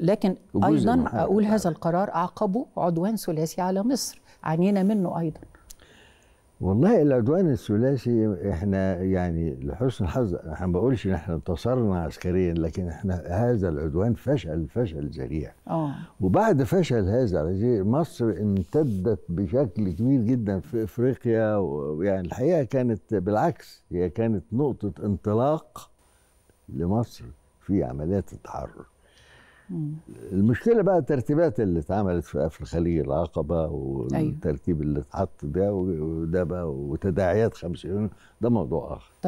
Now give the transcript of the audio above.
لكن ايضا اقول هذا القرار اعقبه عدوان ثلاثي على مصر عانينا منه ايضا والله العدوان الثلاثي احنا يعني لحسن الحظ احنا ما بقولش ان احنا انتصرنا عسكريا لكن احنا هذا العدوان فشل فشل ذريع اه وبعد فشل هذا مصر امتدت بشكل كبير جدا في افريقيا ويعني الحقيقه كانت بالعكس هي كانت نقطه انطلاق لمصر في عمليات التحرر المشكله بقى الترتيبات اللي اتعملت في الخليج العقبه أيوه. والترتيب اللي اتحط ده وده بقى وتداعيات 50 ده موضوع اخر